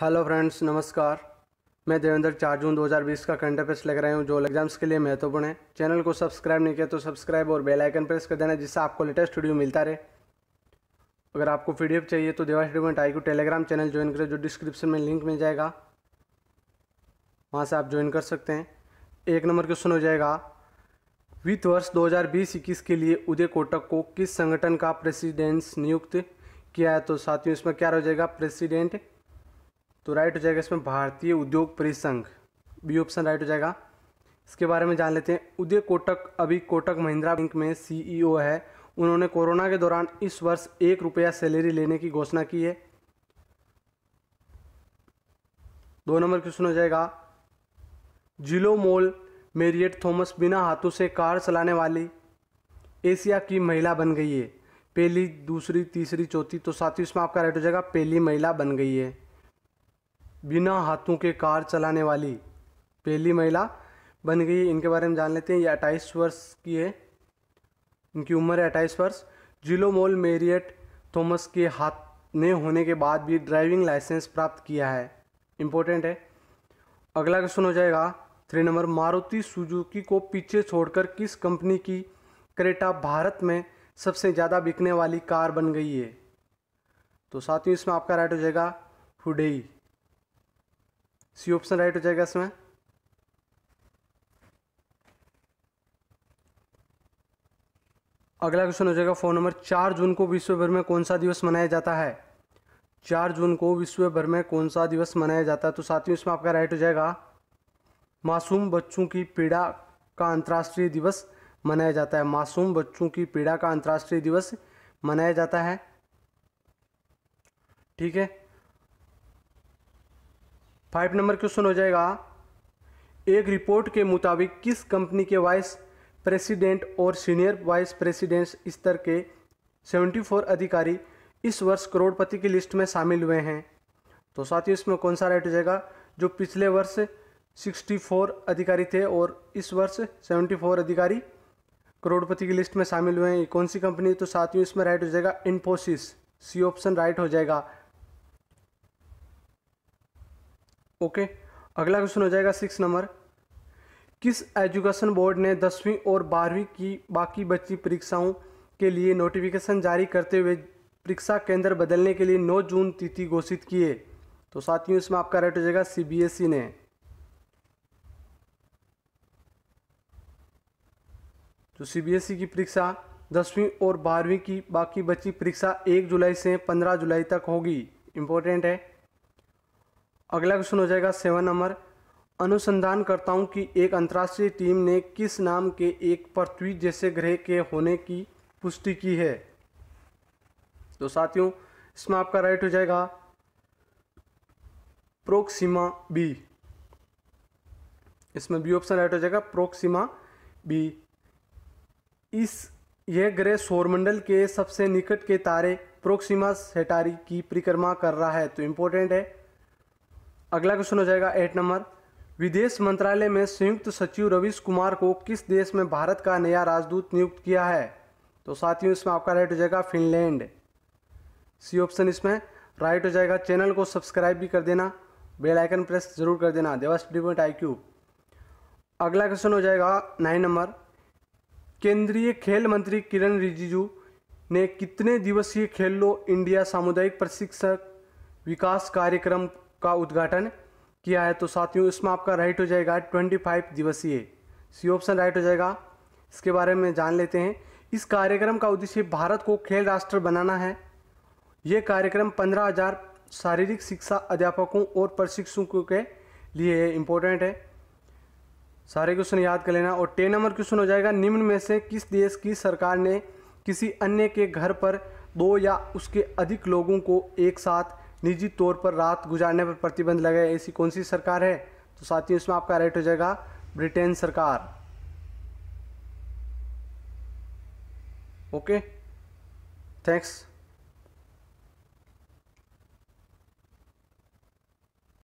hello friends नमस्कार मैं देवेंद्र चार जून 2020 का करंट अफेयर्स लग रहा हूँ जो एग्जाम्स के लिए महत्वपूर्ण है चैनल को सब्सक्राइब नहीं किया तो सब्सक्राइब और बेल आइकन प्रेस कर देना जिससे आपको लेटेस्ट वीडियो मिलता रहे अगर आपको पीडीएफ चाहिए तो Deva student I telegram channel join करें जो डिस्क्रिप्शन में लिंक मिल जाएगा वहाँ से आप ज्वाइन कर सकते हैं एक नंबर क्वेश्चन हो जाएगा वित्त वर्ष बीस इक्कीस के लिए उदय कोटक को किस संगठन का प्रेसिडेंस नियुक्त किया है तो साथियों इसमें क्या हो जाएगा प्रेसिडेंट तो राइट हो जाएगा इसमें भारतीय उद्योग परिसंघ बी ऑप्शन राइट हो जाएगा इसके बारे में जान लेते हैं उदय कोटक अभी कोटक महिंद्रा बैंक में सीईओ e है उन्होंने कोरोना के दौरान इस वर्ष एक रुपया सैलरी लेने की घोषणा की है दो नंबर क्वेश्चन हो जाएगा जिलो मोल मेरियट थॉमस बिना हाथों से कार चलाने वाली एशिया की महिला बन गई है पहली दूसरी तीसरी चौथी तो साथ ही उसमें आपका राइट हो जाएगा पहली महिला बन गई है बिना हाथों के कार चलाने वाली पहली महिला बन गई इनके बारे में जान लेते हैं ये अट्ठाईस वर्ष की है इनकी उम्र है अट्ठाईस वर्ष जिलो मोल मेरियट थॉमस के हाथ ने होने के बाद भी ड्राइविंग लाइसेंस प्राप्त किया है इम्पोर्टेंट है अगला क्वेश्चन हो जाएगा थ्री नंबर मारुति सुजुकी को पीछे छोड़कर किस कंपनी की क्रेटा भारत में सबसे ज़्यादा बिकने वाली कार बन गई है तो साथियों इसमें आपका राइट हो जाएगा हुडेई सी ऑप्शन राइट हो जाएगा इसमें अगला क्वेश्चन हो जाएगा फोन नंबर चार जून को विश्व भर में कौन सा दिवस मनाया जाता है चार जून को विश्व भर में कौन सा दिवस मनाया जाता है तो साथियों इसमें आपका राइट हो जाएगा मासूम बच्चों की पीड़ा का अंतर्राष्ट्रीय दिवस मनाया जाता है मासूम बच्चों की पीड़ा का अंतर्राष्ट्रीय दिवस मनाया जाता है ठीक है फाइव नंबर क्वेश्चन हो जाएगा एक रिपोर्ट के मुताबिक किस कंपनी के वाइस प्रेसिडेंट और सीनियर वाइस प्रेसिडेंट स्तर के 74 अधिकारी इस वर्ष करोड़पति की लिस्ट में शामिल हुए हैं तो साथ ही इसमें कौन सा राइट हो जाएगा जो पिछले वर्ष 64 अधिकारी थे और इस वर्ष 74 अधिकारी करोड़पति की लिस्ट में शामिल हुए हैं कौन सी कंपनी तो साथियों इसमें राइट हो जाएगा इन्फोसिस सी ऑप्शन राइट हो जाएगा ओके अगला क्वेश्चन हो जाएगा सिक्स नंबर किस एजुकेशन बोर्ड ने दसवीं और बारहवीं की बाकी बची परीक्षाओं के लिए नोटिफिकेशन जारी करते हुए परीक्षा केंद्र बदलने के लिए 9 जून तिथि घोषित किए तो साथियों इसमें आपका राइट हो जाएगा सीबीएसई e ने तो सीबीएसई e की परीक्षा दसवीं और बारहवीं की बाकी बची परीक्षा एक जुलाई से पंद्रह जुलाई तक होगी इंपॉर्टेंट है अगला क्वेश्चन हो जाएगा सेवन नंबर अनुसंधानकर्ताओं की एक अंतर्राष्ट्रीय टीम ने किस नाम के एक पृथ्वी जैसे ग्रह के होने की पुष्टि की है तो साथियों इसमें आपका राइट हो जाएगा प्रोक्सीमा बी इसमें बी ऑप्शन राइट हो जाएगा प्रोक्सीमा बी इस यह ग्रह सौरमंडल के सबसे निकट के तारे प्रोक्सीमा सेटारी की परिक्रमा कर रहा है तो इंपॉर्टेंट है अगला क्वेश्चन हो जाएगा एट नंबर विदेश मंत्रालय में संयुक्त सचिव रवीश कुमार को किस देश में भारत का नया राजदूत नियुक्त किया है तो साथियों इसमें आपका राइट हो जाएगा फिनलैंड सी ऑप्शन इसमें राइट हो जाएगा चैनल को सब्सक्राइब भी कर देना बेल आइकन प्रेस जरूर कर देना देवास डिपोट आई क्यू अगला क्वेश्चन हो जाएगा नाइन नंबर केंद्रीय खेल मंत्री किरण रिजिजू ने कितने दिवसीय खेलो इंडिया सामुदायिक प्रशिक्षक विकास कार्यक्रम का उद्घाटन किया है तो साथियों इसमें आपका राइट हो जाएगा ट्वेंटी फाइव दिवसीय सी ऑप्शन राइट हो जाएगा इसके बारे में जान लेते हैं इस कार्यक्रम का उद्देश्य भारत को खेल राष्ट्र बनाना है ये कार्यक्रम पंद्रह हजार शारीरिक शिक्षा अध्यापकों और प्रशिक्षकों के लिए इम्पोर्टेंट है सारे क्वेश्चन याद कर लेना और टेन नंबर क्वेश्चन हो जाएगा निम्न में से किस देश की सरकार ने किसी अन्य के घर पर दो या उसके अधिक लोगों को एक साथ निजी तौर पर रात गुजारने पर प्रतिबंध लगाए ऐसी कौन सी सरकार है तो साथियों इसमें आपका राइट हो जाएगा ब्रिटेन सरकार ओके थैंक्स